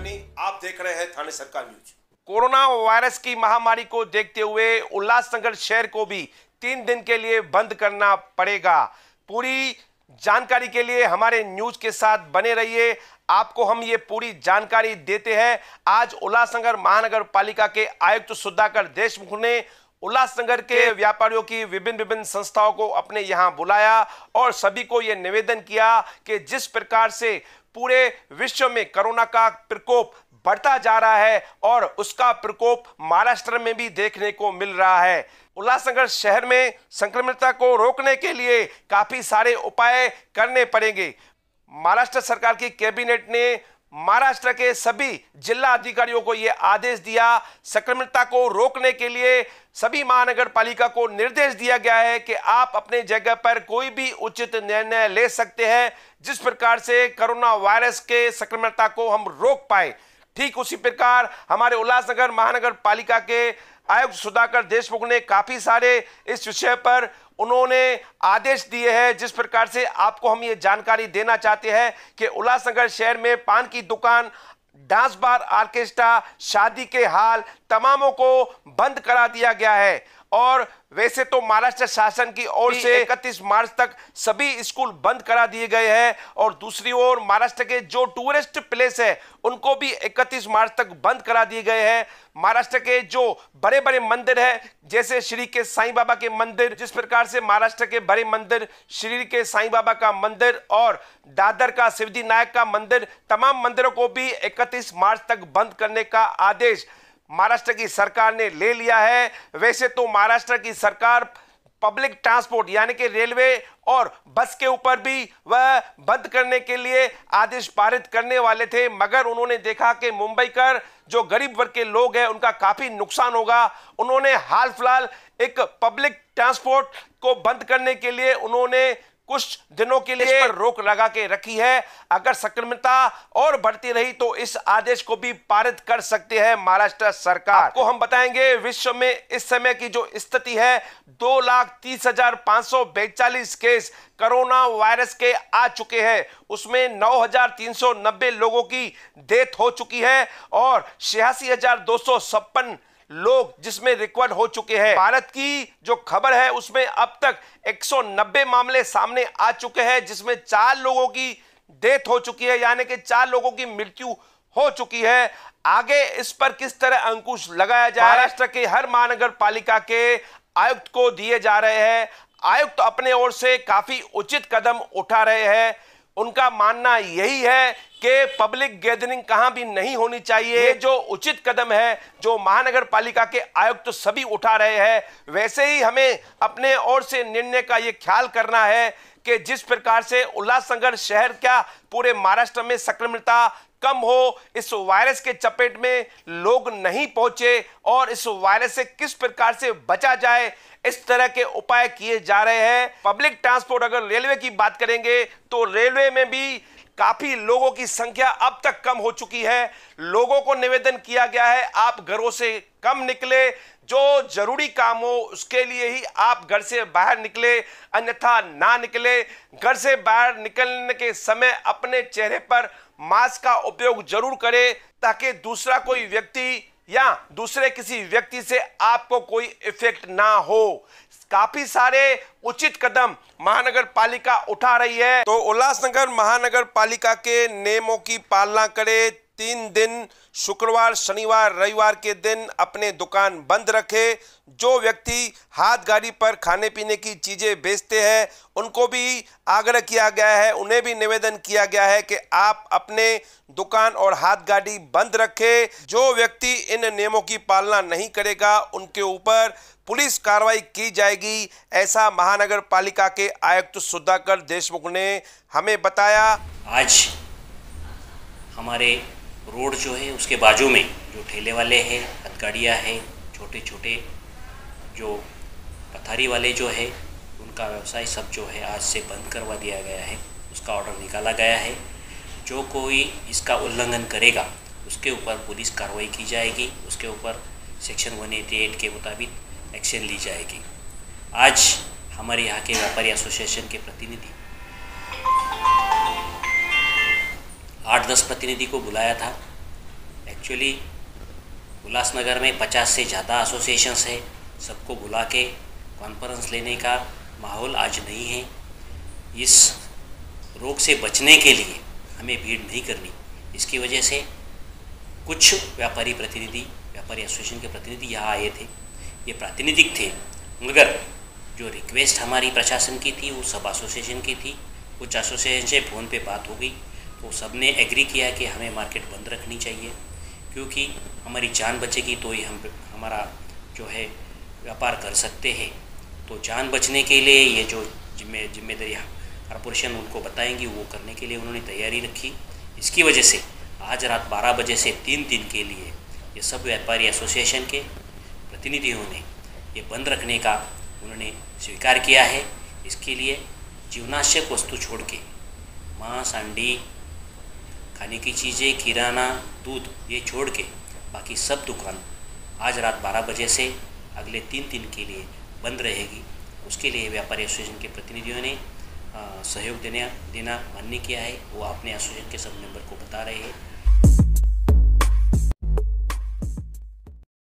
कहानी आप देख रहे हैं थाने सरकार न्यूज कोरोना वायरस की महामारी को देखते हुए उल्लासनगर शहर को भी तीन दिन के लिए बंद करना पड़ेगा पूरी जानकारी के लिए हमारे न्यूज के साथ बने रहिए आपको हम ये पूरी जानकारी देते हैं आज उल्लासनगर महानगर पालिका के आयुक्त सुधाकर देशमुख ने उल्लासनगर के व्यापारियों की विभिन्न विभिन्न संस्थाओं को अपने यहाँ बुलाया और सभी को यह निवेदन किया कि जिस प्रकार से पूरे विश्व में कोरोना का प्रकोप बढ़ता जा रहा है और उसका प्रकोप महाराष्ट्र में भी देखने को मिल रहा है उल्लासनगर शहर में संक्रमितता को रोकने के लिए काफ़ी सारे उपाय करने पड़ेंगे महाराष्ट्र सरकार की कैबिनेट ने महाराष्ट्र के सभी जिला अधिकारियों को यह आदेश दिया संक्रमितता को रोकने के लिए सभी महानगर पालिका को निर्देश दिया गया है कि आप अपने जगह पर कोई भी उचित निर्णय ले सकते हैं जिस प्रकार से कोरोना वायरस के संक्रमणता को हम रोक पाए ठीक उसी प्रकार हमारे उल्लासनगर महानगर पालिका के आयुक्त सुधाकर देशमुख ने काफ़ी सारे इस विषय पर उन्होंने आदेश दिए हैं जिस प्रकार से आपको हम ये जानकारी देना चाहते हैं कि उल्लासनगर शहर में पान की दुकान डांस बार आर्केस्ट्रा शादी के हाल तमामों को बंद करा दिया गया है और वैसे तो महाराष्ट्र शासन की ओर से इकतीस मार्च तक सभी स्कूल बंद करा दिए गए हैं और दूसरी ओर महाराष्ट्र के जो टूरिस्ट प्लेस है उनको भी 31 मार्च तक बंद करा दिए गए हैं महाराष्ट्र के जो बड़े बड़े मंदिर हैं जैसे श्री के साईं बाबा के मंदिर जिस प्रकार से महाराष्ट्र के बड़े मंदिर श्री के साईं बाबा का मंदिर और दादर का शिवजी नायक का मंदिर तमाम मंदिरों को भी इकतीस मार्च तक बंद करने का आदेश महाराष्ट्र की सरकार ने ले लिया है वैसे तो महाराष्ट्र की सरकार पब्लिक ट्रांसपोर्ट यानी कि रेलवे और बस के ऊपर भी वह बंद करने के लिए आदेश पारित करने वाले थे मगर उन्होंने देखा कि मुंबई कर जो गरीब वर्ग के लोग हैं उनका काफ़ी नुकसान होगा उन्होंने हाल फिलहाल एक पब्लिक ट्रांसपोर्ट को बंद करने के लिए उन्होंने कुछ दिनों के लिए पर रोक लगा के रखी है अगर सक्रमता और बढ़ती रही तो इस आदेश को भी पारित कर सकते हैं महाराष्ट्र सरकार को हम बताएंगे विश्व में इस समय की जो स्थिति है दो लाख तीस हजार पांच सौ बेचालीस केस कोरोना वायरस के आ चुके हैं उसमें नौ हजार तीन सौ नब्बे लोगों की डेथ हो चुकी है और छियासी हजार दो सौ छप्पन लोग जिसमें रिकवर्ड हो चुके हैं भारत की जो खबर है उसमें अब तक 190 मामले सामने आ चुके हैं जिसमें चार लोगों की डेथ हो चुकी है यानी कि चार लोगों की मृत्यु हो चुकी है आगे इस पर किस तरह अंकुश लगाया जाए महाराष्ट्र के हर महानगर पालिका के आयुक्त को दिए जा रहे हैं आयुक्त अपने ओर से काफी उचित कदम उठा रहे हैं उनका मानना यही है कि पब्लिक गैदरिंग कहां भी नहीं होनी चाहिए जो उचित कदम है जो महानगर पालिका के आयुक्त तो सभी उठा रहे हैं वैसे ही हमें अपने ओर से निर्णय का ये ख्याल करना है कि जिस प्रकार से उल्लासनगर शहर क्या पूरे महाराष्ट्र में संक्रमितता कम हो इस वायरस के चपेट में लोग नहीं पहुंचे और इस वायरस से किस प्रकार से बचा जाए इस तरह के उपाय किए जा रहे हैं पब्लिक ट्रांसपोर्ट अगर रेलवे की बात करेंगे तो रेलवे में भी काफी लोगों की संख्या अब तक कम हो चुकी है लोगों को निवेदन किया गया है आप घरों से कम निकले जो जरूरी काम हो उसके लिए ही आप घर से बाहर निकले अन्यथा ना निकले घर से बाहर निकलने के समय अपने चेहरे पर मास्क का उपयोग जरूर करें ताकि दूसरा कोई व्यक्ति या दूसरे किसी व्यक्ति से आपको कोई इफेक्ट ना हो काफी सारे उचित कदम महानगर पालिका उठा रही है तो उल्लासनगर महानगर पालिका के नियमों की पालना करे तीन दिन शुक्रवार शनिवार रविवार के दिन अपने दुकान बंद रखे जो व्यक्ति हाथ गाड़ी पर खाने पीने की चीज़ें बेचते हैं उनको भी आग्रह किया गया है उन्हें भी निवेदन किया गया है कि आप अपने दुकान और हाथ गाड़ी बंद रखें जो व्यक्ति इन नियमों की पालना नहीं करेगा उनके ऊपर पुलिस कार्रवाई की जाएगी ऐसा महानगर पालिका के आयुक्त सुधाकर देशमुख ने हमें बताया आज हमारे रोड जो है उसके बाजू में जो ठेले वाले हैं हथगाड़ियाँ हैं छोटे छोटे जो पथारी वाले जो है उनका व्यवसाय सब जो है आज से बंद करवा दिया गया है उसका ऑर्डर निकाला गया है जो कोई इसका उल्लंघन करेगा उसके ऊपर पुलिस कार्रवाई की जाएगी उसके ऊपर सेक्शन वन के मुताबिक एक्शन ली जाएगी आज हमारे यहाँ के व्यापारी एसोसिएशन के प्रतिनिधि आठ दस प्रतिनिधि को बुलाया था एक्चुअली उल्लासनगर में पचास से ज़्यादा एसोसिएशंस है सबको बुला के कॉन्फ्रेंस लेने का माहौल आज नहीं है इस रोग से बचने के लिए हमें भीड़ नहीं करनी इसकी वजह से कुछ व्यापारी प्रतिनिधि व्यापारी एसोसिएशन के प्रतिनिधि यहाँ आए थे ये प्रातिनिधिक थे मगर जो रिक्वेस्ट हमारी प्रशासन की थी वो सब एसोसिएशन की थी कुछ एसोसिएशन से फ़ोन पे बात हो गई तो सब ने एग्री किया कि हमें मार्केट बंद रखनी चाहिए क्योंकि हमारी जान बचेगी तो ही हम हमारा जो है व्यापार कर सकते हैं तो जान बचने के लिए ये जो जिम्मे जिम्मेदारी कॉरपोरेशन हाँ, उनको बताएंगी वो करने के लिए उन्होंने तैयारी रखी इसकी वजह से आज रात 12 बजे से तीन दिन के लिए ये सब व्यापारी एसोसिएशन के प्रतिनिधियों ने ये बंद रखने का उन्होंने स्वीकार किया है इसके लिए जीवनाश्यक वस्तु छोड़ के मांस अंडी खाने की चीज़ें किराना दूध ये छोड़ के बाकी सब दुकान आज रात 12 बजे से अगले तीन दिन के लिए बंद रहेगी उसके लिए व्यापारी एसोसिएशन के प्रतिनिधियों ने सहयोग देने देना मान्य किया है वो अपने एसोसिएशन के सब मेंबर को बता रहे हैं